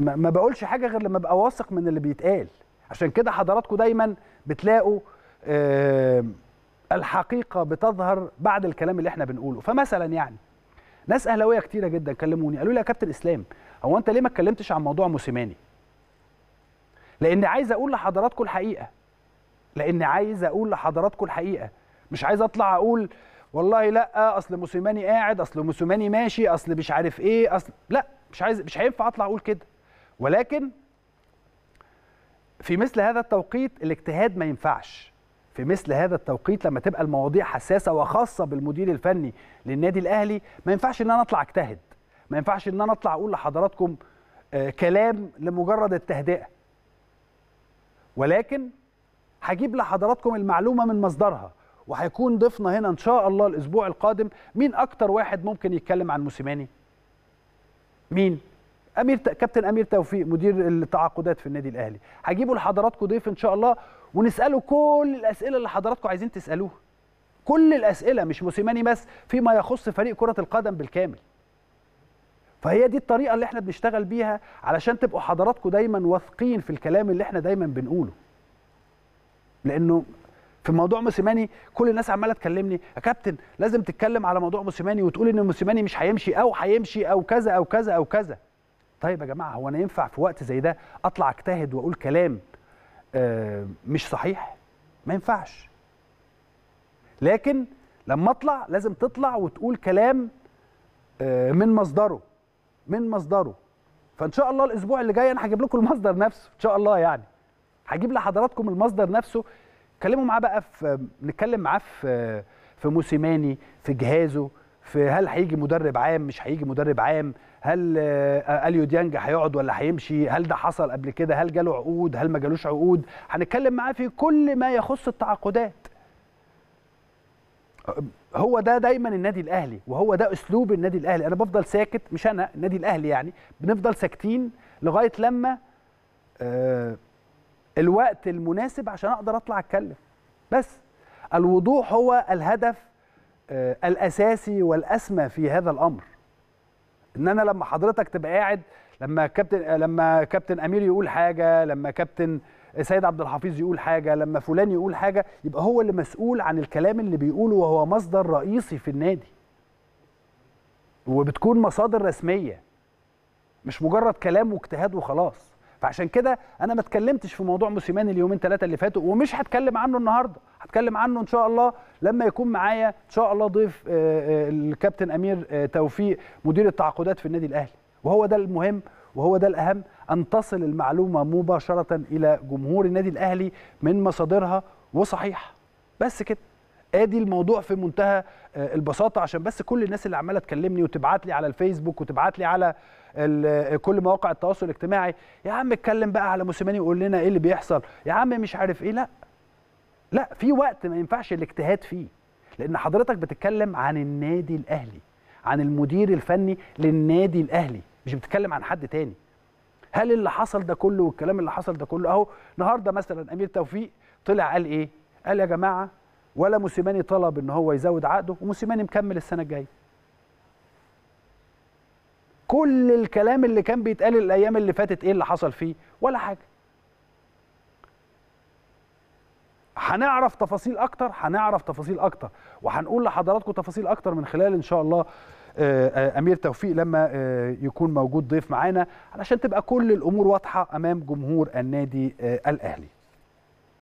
ما بقولش حاجه غير لما ابقى واثق من اللي بيتقال عشان كده حضراتكم دايما بتلاقوا آه، الحقيقه بتظهر بعد الكلام اللي احنا بنقوله فمثلا يعني ناس اهلاويه كتيره جدا كلموني قالوا لي يا كابتن اسلام هو انت ليه ما اتكلمتش عن موضوع موسيماني لان عايز اقول لحضراتكم الحقيقه لان عايز اقول لحضراتكم الحقيقه مش عايز اطلع اقول والله لا اصل موسيماني قاعد اصل موسيماني ماشي اصل مش عارف ايه اصل لا مش عايز مش هينفع اطلع اقول كده ولكن في مثل هذا التوقيت الاجتهاد ما ينفعش في مثل هذا التوقيت لما تبقى المواضيع حساسه وخاصه بالمدير الفني للنادي الاهلي ما ينفعش ان انا اطلع اجتهد ما ينفعش ان انا اطلع اقول لحضراتكم آه، كلام لمجرد التهدئه ولكن هجيب لحضراتكم المعلومه من مصدرها وهيكون ضيفنا هنا ان شاء الله الاسبوع القادم مين اكتر واحد ممكن يتكلم عن موسيماني مين امير كابتن امير توفيق مدير التعاقدات في النادي الاهلي هجيبه لحضراتكم ضيف ان شاء الله ونساله كل الاسئله اللي حضراتكم عايزين تسالوها كل الاسئله مش موسيماني بس فيما يخص فريق كره القدم بالكامل فهي دي الطريقه اللي احنا بنشتغل بيها علشان تبقوا حضراتكم دايما واثقين في الكلام اللي احنا دايما بنقوله لانه في موضوع موسيماني كل الناس عماله تكلمني يا كابتن لازم تتكلم على موضوع موسيماني وتقول ان موسيماني مش هيمشي او هيمشي او كذا او كذا او كذا طيب يا جماعه هو انا ينفع في وقت زي ده اطلع اجتهد واقول كلام آه، مش صحيح ما ينفعش لكن لما اطلع لازم تطلع وتقول كلام آه، من مصدره من مصدره فان شاء الله الاسبوع اللي جاي انا هجيب لكم المصدر نفسه ان شاء الله يعني هجيب لحضراتكم المصدر نفسه اتكلموا معاه بقى في نتكلم معاه في في موسيماني في جهازه في هل هيجي مدرب عام مش هيجي مدرب عام هل آه، اليو ديانج هيقعد ولا هيمشي هل ده حصل قبل كده هل جاله عقود هل ما جالوش عقود هنتكلم معاه في كل ما يخص التعاقدات آه، هو ده دايما النادي الاهلي وهو ده اسلوب النادي الاهلي انا بفضل ساكت مش انا النادي الاهلي يعني بنفضل ساكتين لغايه لما آه، الوقت المناسب عشان اقدر اطلع اتكلم بس الوضوح هو الهدف الاساسي والاسمى في هذا الامر ان انا لما حضرتك تبقى قاعد لما كابتن لما كابتن امير يقول حاجه لما كابتن سيد عبد الحفيظ يقول حاجه لما فلان يقول حاجه يبقى هو اللي مسؤول عن الكلام اللي بيقوله وهو مصدر رئيسي في النادي وبتكون مصادر رسميه مش مجرد كلام واجتهاد وخلاص فعشان كده انا ما اتكلمتش في موضوع موسيماني اليومين ثلاثه اللي فاتوا ومش هتكلم عنه النهارده هتكلم عنه ان شاء الله لما يكون معايا ان شاء الله ضيف آه، آه، الكابتن امير آه، توفيق مدير التعاقدات في النادي الاهلي وهو ده المهم وهو ده الاهم ان تصل المعلومه مباشره الى جمهور النادي الاهلي من مصادرها وصحيحه بس كده ادي آه، الموضوع في منتهى آه، البساطه عشان بس كل الناس اللي عماله تكلمني وتبعت لي على الفيسبوك وتبعت لي على آه، كل مواقع التواصل الاجتماعي يا عم اتكلم بقى على موسيماني وقول لنا ايه اللي بيحصل يا عم مش عارف ايه لا لا في وقت ما ينفعش الاجتهاد فيه لان حضرتك بتتكلم عن النادي الاهلي عن المدير الفني للنادي الاهلي مش بتتكلم عن حد تاني هل اللي حصل ده كله والكلام اللي حصل ده كله اهو النهارده مثلا امير توفيق طلع قال ايه قال يا جماعه ولا موسيماني طلب ان هو يزود عقده وموسيماني مكمل السنه الجايه كل الكلام اللي كان بيتقال الايام اللي فاتت ايه اللي حصل فيه ولا حاجه هنعرف تفاصيل اكتر هنعرف تفاصيل اكتر وهنقول لحضراتكم تفاصيل اكتر من خلال ان شاء الله آه، آه، امير توفيق لما آه، يكون موجود ضيف معانا علشان تبقى كل الامور واضحه امام جمهور النادي الاهلي